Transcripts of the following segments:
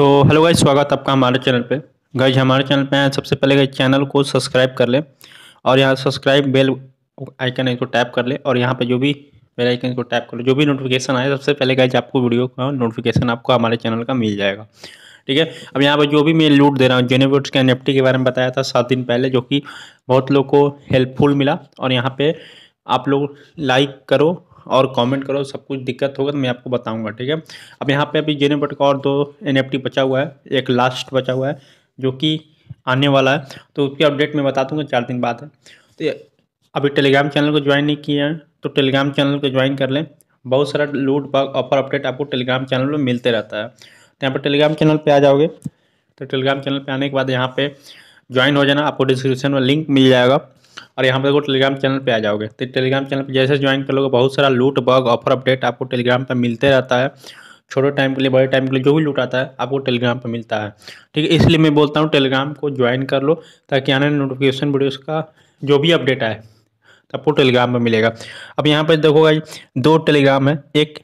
तो hello guys स्वागत आपका हमारे चैनल पे गाइज हमारे चैनल पे आए सबसे पहले गाइज चैनल को सब्सक्राइब कर लें और यहाँ सब्सक्राइब बेल आइकन इसको टैप कर ले और यहाँ पे जो भी बेल आइकन को टैप कर ले जो भी नोटिफिकेशन आए सबसे पहले गाइज आपको वीडियो का नोटिफिकेशन आपको हमारे चैनल का मिल जाएगा ठीक है अब यहाँ पर जो भी मैं लूट दे रहा हूँ जेनेवर्ट्स के एन के बारे में बताया था सात दिन पहले जो कि बहुत लोग को हेल्पफुल मिला और यहाँ पर आप लोग लाइक करो और कमेंट करो सब कुछ दिक्कत होगा तो मैं आपको बताऊंगा ठीक है अब यहाँ पे अभी जेनेबट का और दो एन बचा हुआ है एक लास्ट बचा हुआ है जो कि आने वाला है तो उसकी अपडेट मैं बता दूँगा चार दिन बाद है तो अभी टेलीग्राम चैनल को ज्वाइन नहीं किया है तो टेलीग्राम चैनल को ज्वाइन कर लें बहुत सारा लूट बग ऑफर अपडेट आपको टेलीग्राम चैनल में मिलते रहता है तो यहाँ पर टेलीग्राम चैनल पर आ जाओगे तो टेलीग्राम चैनल पर आने के बाद यहाँ पे ज्वाइन हो जाना आपको डिस्क्रिप्शन में लिंक मिल जाएगा और यहाँ पर देखो टेलीग्राम चैनल पे आ जाओगे तो टेलीग्राम चैनल पे जैसे ज्वाइन कर लोगे बहुत सारा लूट बग ऑफर अपडेट आपको टेलीग्राम पे मिलते रहता है छोटे टाइम के लिए बड़े टाइम के लिए जो भी लूट आता है आपको टेलीग्राम पर मिलता है ठीक है इसलिए मैं बोलता हूँ टेलीग्राम को ज्वाइन कर लो ताकि आने नोटिफिकेशन वीडियोज़ का जो भी अपडेट आए तो आपको टेलीग्राम पर मिलेगा अब यहाँ पर देखोगा दो टेलीग्राम है एक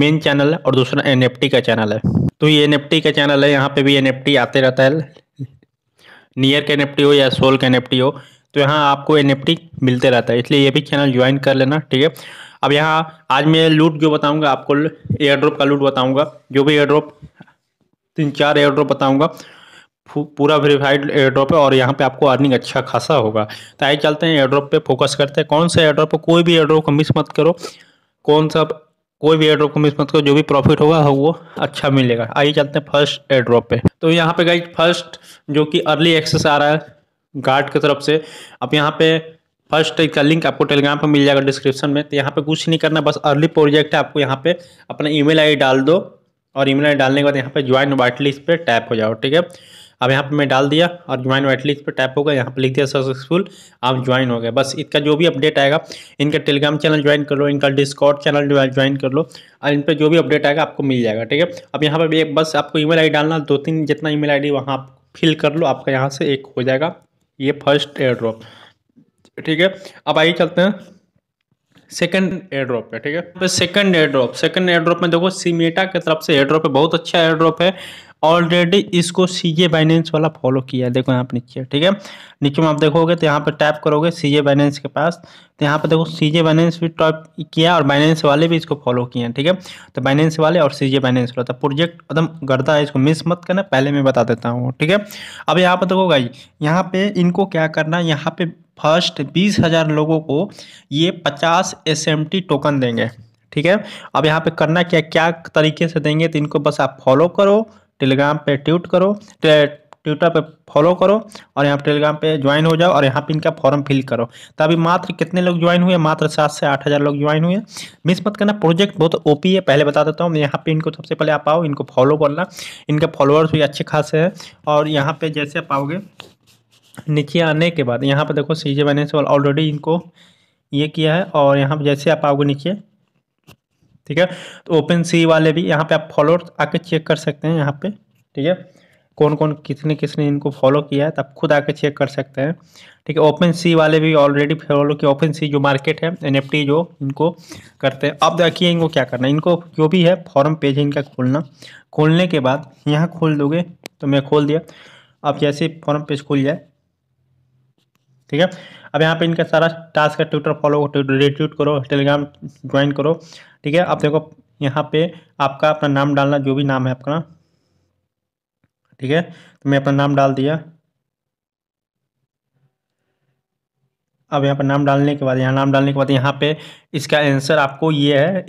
मेन चैनल है और दूसरा एन का चैनल है तो ये एन का चैनल है यहाँ पर भी एन आते रहता है नियर के एन हो या सोल के एन हो तो यहाँ आपको एन मिलते रहता है इसलिए ये भी चैनल ज्वाइन कर लेना ठीक है अब यहाँ आज मैं लूट जो बताऊँगा आपको एयर ड्रॉप का लूट बताऊँगा जो भी एयर ड्रॉप तीन चार एयर ड्रॉप बताऊँगा पूरा वेरीफाइड एयर ड्रॉप है और यहाँ पे आपको अर्निंग अच्छा खासा होगा तो आइए चलते हैं एयर ड्रॉप पे फोकस करते हैं कौन सा एयर ड्रॉप कोई भी एयर ड्रॉप को मिस मत करो कौन सा कोई भी एयर ड्रॉप को मिस मत करो जो भी प्रॉफिट होगा वो अच्छा मिलेगा आइए चलते हैं फर्स्ट एयर ड्रॉप पे तो यहाँ पे गई फर्स्ट जो कि अर्ली एक्सेस आ रहा है गार्ड की तरफ से अब यहाँ पे फर्स्ट का लिंक आपको टेलीग्राम पर मिल जाएगा डिस्क्रिप्शन में तो यहाँ पे कुछ नहीं करना बस अर्ली प्रोजेक्ट है आपको यहाँ पे अपना ईमेल आईडी डाल दो और ईमेल आईडी डालने के बाद यहाँ पे ज्वाइन वाइट लिस्ट पर टैप हो जाओ ठीक है अब यहाँ पे मैं डाल दिया और ज्वाइन वाइट लिस्ट पर टैप होगा यहाँ पे लिख दिया सक्सेसफुल आप ज्वाइन हो गए बस इसका जो भी अपडेट आएगा इनका टेलीग्राम चैनल ज्वाइन कर लो इनका डिस्कॉट चैनल ज्वाइन कर लो और इन पर जो भी अपडेट आएगा आपको मिल जाएगा ठीक है अब यहाँ पर बस आपको ई मेल डालना दो तीन जितना ई मेल वहाँ आप फिल कर लो आपका यहाँ से एक हो जाएगा ये फर्स्ट एयर ड्रॉप ठीक है अब आइए चलते हैं सेकंड एयर ड्रॉप है ठीक है second air drop second air drop में देखो सीमेटा की तरफ से एयर ड्रॉप है बहुत अच्छा एयर ड्रॉप है ऑलरेडी इसको सी जे बाइनेंस वाला फॉलो किया है देखो यहाँ पे नीचे ठीक है नीचे में आप देखोगे तो यहाँ पर टैप करोगे सी बाइनेंस के पास तो यहाँ पर देखो सी जे बाइनेंस भी टॉप किया और बाइनेंस वाले भी इसको फॉलो किए हैं ठीक है तो बाइनेंस वाले और सी जे बाइनेंस वाला था तो प्रोजेक्ट एकदम गर्दा है इसको मिस मत करना पहले मैं बता देता हूँ ठीक है अब यहाँ पर देखोगा जी यहाँ पे इनको क्या करना है यहाँ पे फर्स्ट बीस हज़ार लोगों को ये पचास एस एम टी टोकन देंगे ठीक है अब यहाँ पे करना क्या क्या तरीके से देंगे तो इनको बस आप फॉलो करो टेलीग्राम पे ट्यूट करो ट्विटर पे फॉलो करो और यहाँ टेलीग्राम पे ज्वाइन हो जाओ और यहाँ पे इनका फॉर्म फिल करो तो अभी मात्र कितने लोग ज्वाइन हुए मात्र सात से आठ हज़ार लोग ज्वाइन हुए मिस मत करना प्रोजेक्ट बहुत ओपी है पहले बता देता हूँ यहाँ पे इनको सबसे पहले आप आओ इनको फॉलो करना इनके फॉलोअर्स भी अच्छे खासे हैं और यहाँ पर जैसे आप आओगे नीचे आने के बाद यहाँ पर देखो सी जे ऑलरेडी इनको ये किया है और यहाँ पर जैसे आप आओगे नीचे ठीक है तो ओपन सी वाले भी यहाँ पे आप फॉलोअर आके चेक कर सकते हैं यहाँ पे ठीक है कौन कौन किसने किसने इनको फॉलो किया है तो आप खुद आके चेक कर सकते हैं ठीक है ओपन सी वाले भी ऑलरेडी फॉलो किया ओपन सी जो मार्केट है एन जो इनको करते हैं अब देखिए इनको क्या करना इनको जो भी है फॉर्म पेज इनका खोलना खोलने के बाद यहाँ खोल दोगे तो मैं खोल दिया अब जैसे फॉर्म पेज खुल जाए ठीक है अब यहाँ पे इनका सारा टास्क है ट्विटर फॉलो रिट्यूट करो टेलीग्राम ज्वाइन करो ठीक है अब देखो यहाँ पे आपका अपना नाम डालना जो भी नाम है आपका ठीक है तो मैं अपना नाम डाल दिया अब यहाँ पर नाम डालने के बाद यहाँ नाम डालने के बाद यहाँ पे इसका आंसर आपको ये है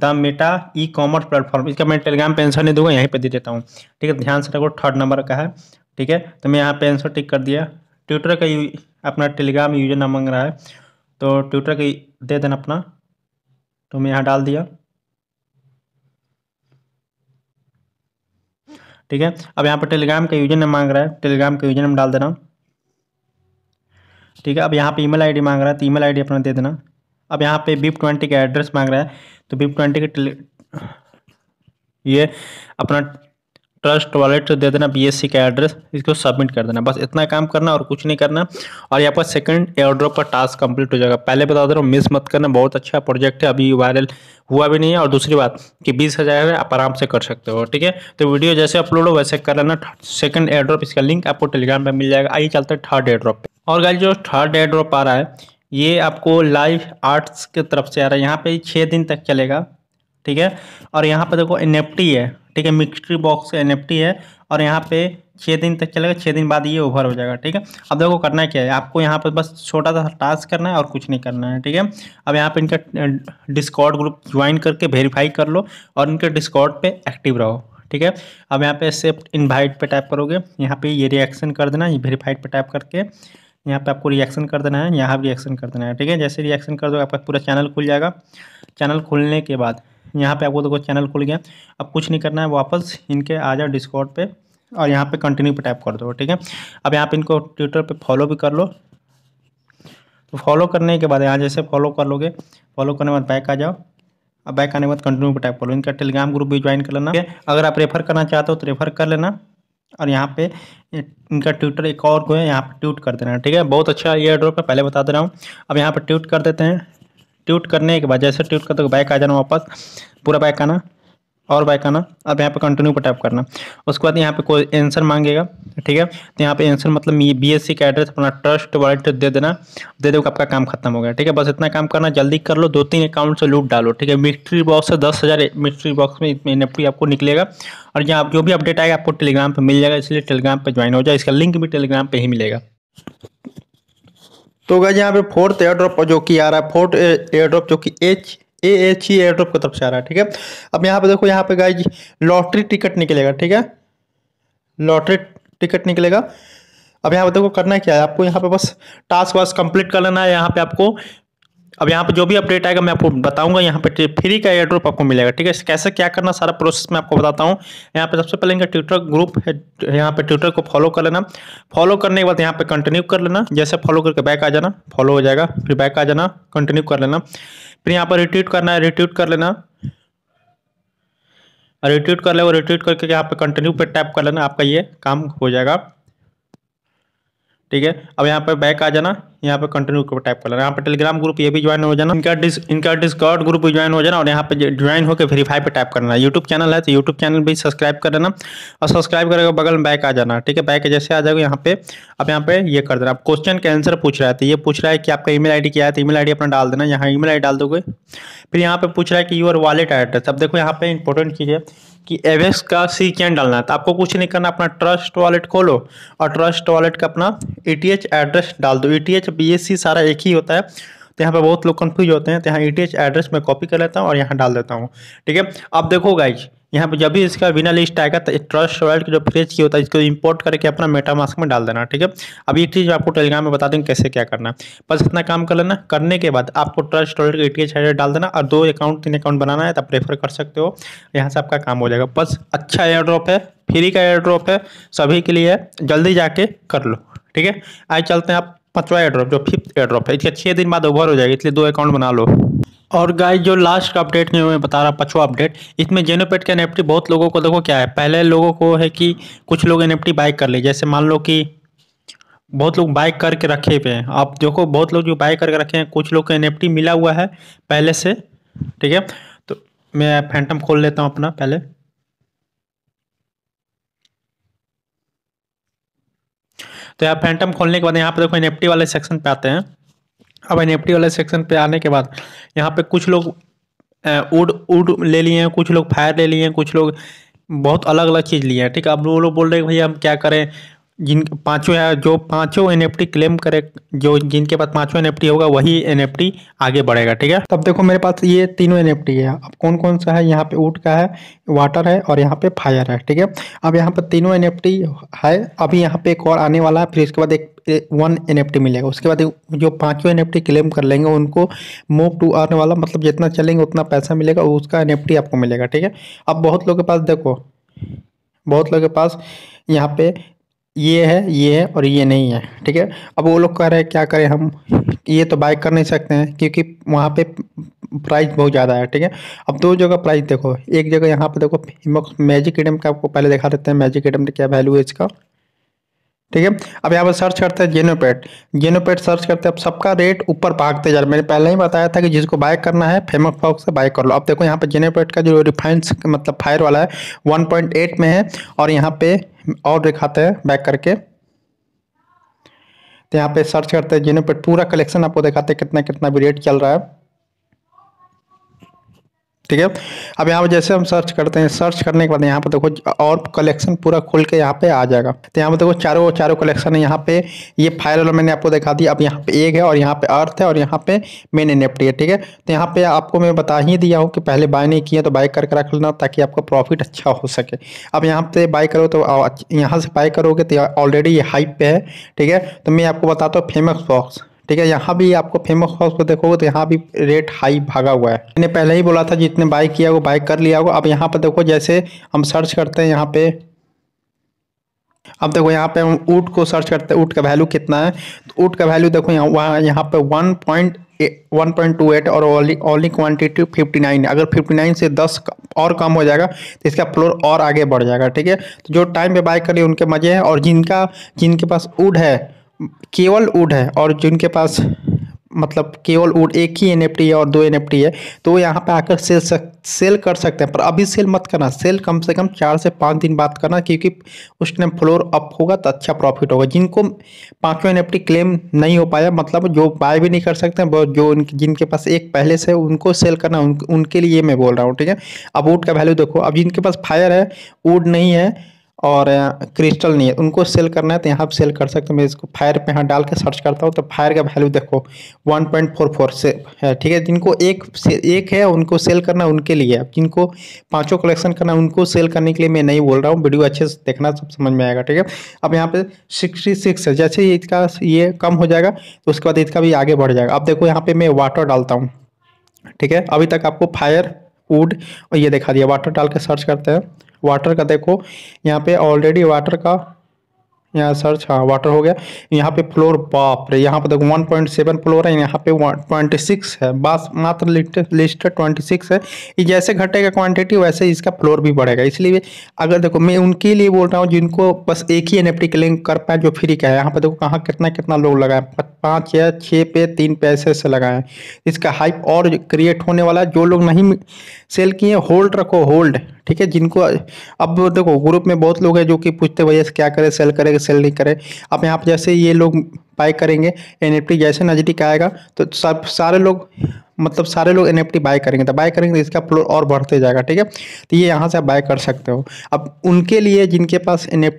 the Meta e commerce platform इसका मैं टेलीग्राम पे आंसर नहीं दूंगा यहीं पे दे देता हूँ ठीक है तो ध्यान से रखो थर्ड नंबर का है ठीक है तो मैं यहाँ पे आंसर टिक कर दिया ट्विटर का अपना टेलीग्राम यूजर नाम मांग रहा है तो ट्विटर का दे देना अपना तो मैं यहाँ डाल दिया ठीक है अब यहाँ पर टेलीग्राम का यूजर नाम मांग रहा है टेलीग्राम का यूजर नाम डाल देना ठीक है अब यहाँ पे ईमेल आईडी मांग रहा है तो ईमेल आईडी अपना दे देना अब यहाँ पे बीप ट्वेंटी का एड्रेस मांग रहा है तो बीप ट्वेंटी के ये अपना ट्रस्ट वॉलेट दे देना बीएससी का एड्रेस इसको सबमिट कर देना बस इतना काम करना और कुछ नहीं करना और यहाँ पर सेकंड एयर ड्रॉप का टास्क कंप्लीट हो जाएगा पहले बता दे रहा हूँ मिस मत करना बहुत अच्छा प्रोजेक्ट है अभी वायरल हुआ भी नहीं है और दूसरी बात कि बीस हज़ार आप आराम से कर सकते हो ठीक है तो वीडियो जैसे अपलोड हो वैसे कर लेना सेकंड एयर ड्रॉप इसका लिंक आपको टेलीग्राम पर मिल जाएगा आइए चलते हैं थर्ड एयर ड्रॉप और गाइज जो थर्ड एयर ड्रॉप आ रहा है ये आपको लाइव आर्ट्स की तरफ से आ रहा है यहाँ पर छः दिन तक चलेगा ठीक है और यहाँ पर देखो एन है ठीक है मिक्सट्री बॉक्स एन है और यहाँ पे छः दिन तक चलेगा छः दिन बाद ये ओवर हो जाएगा ठीक है अब देखो करना क्या है आपको यहाँ पर बस छोटा सा टास्क करना है और कुछ नहीं करना है ठीक है अब यहाँ पे इनका डिस्कॉर्ड ग्रुप ज्वाइन करके वेरीफाई कर लो और इनके डिस्कॉर्ड पे एक्टिव रहो ठीक है अब यहाँ पे सेफ्ट इन्वाइट पर टाइप करोगे यहाँ पर ये रिएक्शन कर देना ये वेरीफाइड पर टाइप करके यहाँ पे आपको रिएक्शन कर देना है यहाँ रिएक्शन कर देना है ठीक है जैसे रिएक्शन कर दो आपका पूरा चैनल खुल जाएगा चैनल खुलने के बाद यहाँ पे आपको देखो चैनल खुल गया अब कुछ नहीं करना है वापस इनके आ जाओ डिस्कॉर्ड पे और यहाँ पे कंटिन्यू पे टाइप कर दो ठीक है अब यहाँ पे इनको ट्विटर पे फॉलो भी कर लो तो फॉलो करने के बाद यहाँ जैसे फॉलो कर लोगे फॉलो करने के बाद बैक आ जाओ अब बैक आने के बाद कंटिन्यू पर टाइप कर लो इनका टेलीग्राम ग्रुप भी ज्वाइन कर लेना अगर आप रेफर करना चाहते हो तो रेफर कर लेना और यहाँ पे इनका ट्विटर एक और को है यहाँ पे ट्यूट कर देना है ठीक है बहुत अच्छा ये ड्रॉप है पहले बता दे रहा हूँ अब यहाँ पे ट्यूट कर देते हैं ट्यूट करने के बाद जैसे ट्यूट कर दो तो बैक आ जाना वापस पूरा बैक आना और बाय करना अब यहाँ पे कंटिन्यू पर टाइप करना उसके बाद यहाँ पे कोई आंसर मांगेगा ठीक है तो यहाँ पे आंसर मतलब सी का एड्रेस अपना ट्रस्ट वॉलेट दे देना दे दो आपका काम खत्म हो गया ठीक है बस इतना काम करना जल्दी कर लो दो तीन अकाउंट से लूट डालो ठीक है मिस्ट्री बॉक्स से दस हज़ार मिस्ट्री बॉक्स में एन आपको निकलेगा और यहाँ जो भी अपडेट आएगा आपको टेलीग्राम पर मिल जाएगा इसलिए टेलीग्राम पर ज्वाइन हो जाए इसका लिंक भी टेलीग्राम पर ही मिलेगा तो गए यहाँ पे फोर्थ एयर ड्रॉप जो कि आ रहा है फोर्थ एयर ड्रॉप जो कि H A H E airdrop की तरफ से आ रहा है ठीक है अब यहाँ पे देखो यहाँ पे गाइज लॉटरी टिकट निकलेगा ठीक है लॉटरी टिकट निकलेगा अब यहाँ पे देखो करना क्या है आपको यहाँ पे बस टास्क वास्क कंप्लीट कर लेना है यहाँ पे आपको अब यहाँ पे जो भी अपडेट आएगा मैं आपको बताऊंगा यहाँ पे फ्री का एयर ड्रॉप आपको मिलेगा ठीक है कैसे क्या करना सारा प्रोसेस मैं आपको बताता हूँ यहाँ पे सबसे पहले इनका ट्विटर ग्रुप है यहाँ पे ट्विटर को फॉलो कर लेना फॉलो करने के बाद यहाँ पे कंटिन्यू कर लेना जैसे फॉलो करके बैक आ जाना फॉलो हो जाएगा फिर बैक आ जाना कंटिन्यू कर लेना फिर यहाँ पर रिट्वीट करना है रिट्वीट कर लेना रिट्वीट कर ले वो रिट्वीट करके यहाँ पर कंटिन्यू पे टैप कर लेना आपका ये काम हो जाएगा ठीक है अब यहाँ पर बैक आ जाना यहाँ पर कंटिन्यू को टाइप कर लेना यहाँ पर टेलीग्राम ग्रुप ये भी ज्वाइन हो जाना इनका डिस इनका डिस्काउट ग्रुप भी ज्वाइन हो जाना और यहाँ पे ज्वाइन होकर वेरीफाई पे टाइप करना यूट्यूब चैनल है तो यूट्यूब चैनल भी सब्सक्राइब कर देना और सब्सक्राइब करेगा बगल में बैक आ जाना ठीक है बैक जैसे आ जाएगा यहाँ पे अब यहाँ पे ये कर देना आप क्वेश्चन का आंसर पूछ रहा है तो ये पूछ रहा है कि आपका ईमेल डी क्या है तो ईमेल आईडी अपना डाल देना यहाँ ईमेल आईडी डाल दोगे फिर यहाँ पे पूछ रहा है कि यूर वॉलेट एड्रेस अब देखो यहाँ पे इंपॉर्टेंट चीज़ है कि एवेक्स का सी कैन डालना है तो आपको कुछ नहीं करना अपना ट्रस्ट वॉलेट खोलो और ट्रस्ट वॉलेट का अपना ई e एड्रेस डाल दो ई टी एच सारा एक ही होता है तो यहाँ पर बहुत लोग कन्फ्यूज होते हैं तो यहाँ ई e एड्रेस मैं कॉपी कर लेता हूँ और यहाँ डाल देता हूँ ठीक है अब देखो गाइज यहाँ पे जब भी इसका बिना लिस्ट आएगा तो ट्रस्ट की जो फ्रेज की होता है इसको इंपोर्ट करके अपना मेटामास्क में डाल देना ठीक है अब ये चीज़ आपको टेलीग्राम में बता दें कैसे क्या करना है बस इतना काम कर लेना करने के बाद आपको ट्रस्ट वर्ल्ड का ई टी डाल देना और दो अकाउंट तीन अकाउंट बनाना है तो आप प्रेफर कर सकते हो यहाँ से आपका काम हो जाएगा बस अच्छा एयर ड्रॉप है फ्री का एयर ड्रॉप है सभी के लिए जल्दी जाके कर लो ठीक है आज चलते हैं आप पांचवा एड्रॉप जो फिफ्थ एड्रॉप है इसके छः दिन बाद ओवर हो जाएगा इसलिए दो अकाउंट बना लो और गाइस जो लास्ट का अपडेट में मैं बता रहा पाँचवा अपडेट इसमें जेनोपेट का एनएफटी बहुत लोगों को देखो क्या है पहले लोगों को है कि कुछ लोग एनएफटी बाय कर ले जैसे मान लो कि बहुत लोग बाय करके रखे हुए हैं आप देखो बहुत लोग जो बाय करके रखे हैं कुछ लोग का एनएफटी मिला हुआ है पहले से ठीक है तो मैं फैंटम खोल लेता हूँ अपना पहले तो यहाँ फैंटम खोलने के बाद यहाँ पे देखो एन वाले सेक्शन पे आते हैं अब एन वाले सेक्शन पे आने के बाद यहाँ पे कुछ लोग उड उड ले लिए हैं कुछ लोग फायर ले लिए हैं कुछ लोग बहुत अलग अलग चीज़ लिए हैं ठीक है अब वो लोग बोल रहे हैं भैया हम क्या करें जिन पाँचों या जो पाँचों एन एफ क्लेम करे जो जिनके पास पाँचों एन होगा वही एन आगे बढ़ेगा ठीक है तब देखो मेरे पास ये तीनों एन है अब कौन कौन सा है यहाँ पे ऊट का है वाटर है और यहाँ पे फायर है ठीक है अब यहाँ पर तीनों एन है अभी यहाँ पे एक और आने वाला है फिर इसके बाद एक वन एन मिलेगा उसके बाद जो पाँचों एन क्लेम कर लेंगे उनको मूव टू आने वाला मतलब जितना चलेंगे उतना पैसा मिलेगा उसका एन आपको मिलेगा ठीक है अब बहुत लोग के पास देखो बहुत लोग के पास यहाँ पे ये है ये है और ये नहीं है ठीक है अब वो लोग कह रहे हैं क्या करें हम ये तो बाय कर नहीं सकते हैं क्योंकि वहाँ पे प्राइस बहुत ज़्यादा है ठीक है अब दो जगह प्राइस देखो एक जगह यहाँ पे देखो मैजिक एडम का आपको पहले दिखा देते हैं मैजिक एडम क्या वैल्यू है इसका ठीक है अब यहाँ पर सर्च करते हैं जेनोपेट जेनोपेट सर्च करते हैं अब सबका रेट ऊपर भागते जा रहा मैंने पहले ही बताया था कि जिसको बाय करना है फेमस फॉक से बाय कर लो अब देखो यहाँ पे जेनोपेट का जो रिफाइंस मतलब फायर वाला है वन में है और यहाँ पे और दिखाते हैं बैक करके तो यहाँ पे सर्च करते हैं जिन्हों पर पूरा कलेक्शन आपको दिखाते हैं कितना कितना भी रेट चल रहा है ठीक है अब यहाँ पर जैसे हम सर्च करते हैं सर्च करने के बाद यहाँ पर देखो और कलेक्शन पूरा खुल के यहाँ पे आ जाएगा तो यहाँ पर देखो चारों चारों कलेक्शन है यहाँ पे ये फाइल वाला मैंने आपको दिखा दिया अब यहाँ पे एक है और यहाँ पे अर्थ है और यहाँ पे मेन एन है ठीक है तो यहाँ पे आपको मैं बता ही दिया हूँ कि पहले बाय नहीं किया तो बाय करके रख लेना ताकि आपका प्रॉफिट अच्छा हो सके अब यहाँ पे बाय करो तो यहाँ से बाय करोगे तो ऑलरेडी ये हाइप पे है ठीक है तो मैं आपको बताता हूँ फेमस बॉक्स ठीक है यहाँ भी आपको फेमस हाउस पर देखोगे तो यहाँ भी रेट हाई भागा हुआ है मैंने पहले ही बोला था जितने बाय किया वो बाइक कर लिया होगा अब यहाँ पर देखो जैसे हम सर्च करते हैं यहाँ पे अब देखो यहाँ पे हम ऊट को सर्च करते हैं ऊट का वैल्यू कितना है तो ऊट का वैल्यू देखो यहाँ वहाँ यहाँ पे one point one point two eight और only only quantity fifty nine अगर फिफ्टी नाइन से दस और कम हो जाएगा तो इसका फ्लोर और आगे बढ़ जाएगा ठीक है तो जो टाइम पे बाय करिए उनके मज़े हैं और जिनका जिनके पास ऊट है केवल वुड है और जिनके पास मतलब केवल वुड एक ही एन है और दो एन है तो वो यहाँ पर आकर सेल सक सेल कर सकते हैं पर अभी सेल मत करना सेल कम से कम चार से पाँच दिन बाद करना क्योंकि उस टाइम फ्लोर अप होगा तो अच्छा प्रॉफिट होगा जिनको पाँचों एन क्लेम नहीं हो पाया मतलब जो बाय भी नहीं कर सकते हैं जो जिनके पास एक पहले से उनको सेल करना उन, उनके लिए मैं बोल रहा हूँ ठीक है अब वुड का वैल्यू देखो अब जिनके पास फायर है वुड नहीं है और क्रिस्टल नहीं है उनको सेल करना है तो यहाँ पर सेल कर सकते हो मैं इसको फायर पे यहाँ डाल के सर्च करता हूँ तो फायर का वैल्यू देखो 1.44 से है ठीक है जिनको एक से एक है उनको सेल करना उनके लिए अब जिनको पांचों कलेक्शन करना उनको सेल करने के लिए मैं नहीं बोल रहा हूँ वीडियो अच्छे से देखना सब समझ में आएगा ठीक है अब यहाँ पर सिक्सटी सिक्स है जैसे ये इसका ये कम हो जाएगा तो उसके बाद इसका भी आगे बढ़ जाएगा अब देखो यहाँ पर मैं वाटर डालता हूँ ठीक है अभी तक आपको फायर वुड और ये दिखा दिया वाटर डाल के सर्च करते हैं वाटर का देखो यहाँ पे ऑलरेडी वाटर का यहाँ सर्च हाँ वाटर हो गया यहाँ पे फ्लोर बाप रे यहाँ पे देखो वन पॉइंट सेवन फ्लोर है यहाँ पे ट्वेंटी सिक्स है बस मात्र लिस्ट ट्वेंटी सिक्स है ये जैसे घटेगा क्वांटिटी वैसे इसका फ्लोर भी बढ़ेगा इसलिए अगर देखो मैं उनके लिए बोल रहा हूँ जिनको बस एक ही एन एफ टी क्लेम कर पाए जो फ्री का है यहाँ पे देखो कहाँ कितना कितना लोग लगाए पाँच या छः पे तीन पैसे से लगाएं इसका हाइप और क्रिएट होने वाला जो लोग नहीं सेल किए होल्ड रखो होल्ड ठीक है जिनको अब देखो ग्रुप में बहुत लोग हैं जो कि पूछते भैया क्या करें सेल करें सेल नहीं करें अब यहाँ पर जैसे ये लोग बाय करेंगे एन जैसे नज़दीक आएगा तो सब सारे लोग मतलब सारे लोग एन बाय करेंगे तो बाय करेंगे तो इसका फ्लोर और बढ़ते जाएगा ठीक है तो ये यहाँ से आप बाय कर सकते हो अब उनके लिए जिनके पास एन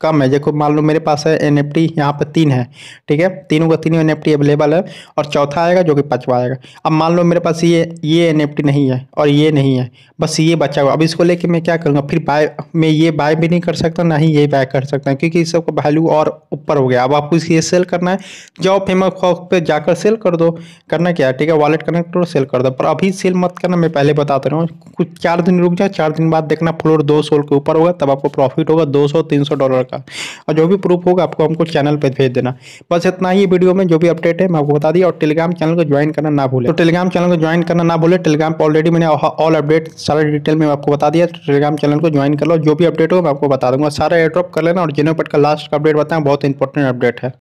कम है जैसे मान लो मेरे पास है एन एफ टी यहाँ पर तीन है ठीक है तीनों का तीनों एन एफ टी अवेलेबल है और चौथा आएगा जो कि पाँचवा आएगा अब मान लो मेरे पास ये ये एन एफ टी नहीं है और ये नहीं है बस ये बचा हुआ अब इसको लेके मैं क्या करूँगा फिर बाय मैं ये बाय भी नहीं कर सकता ना ही ये बाय कर सकता क्योंकि इस सबका वैल्यू और ऊपर हो गया अब आपको इसे सेल करना है जाओ फेमस हॉक पर जाकर सेल कर दो करना क्या है ठीक है वॉलेट कनेक्ट करो सेल कर दो पर अभी सेल मत करना मैं पहले बता रहा हूँ कुछ चार दिन रुक जाओ चार दिन बाद देखना फ्लोर दो सौ के ऊपर होगा तब आपको प्रॉफिट होगा दो सौ तीन सौ डॉलर का और जो भी प्रूफ होगा आपको हमको चैनल पर भेज देना बस इतना ही वीडियो में जो भी अपडेट है मैं आपको बता दी और टेलीग्राम चैनल को ज्वाइन करना ना भूलें तो टेलीग्राम चैनल को ज्वाइन करना ना भूले टेलीग्राम पर ऑलरेडी मैंने ऑल अपडेट सारा डिटेल में आपको बता दिया टेलीग्राम चैनल को ज्वाइन कर लो जो भी अपडेट हो मैं आपको बता दूंगा सारा एयर ड्रॉप कर लेना और जिनो का लास्ट अपडेट बताएं बहुत इंपॉर्टेंट अपडेट है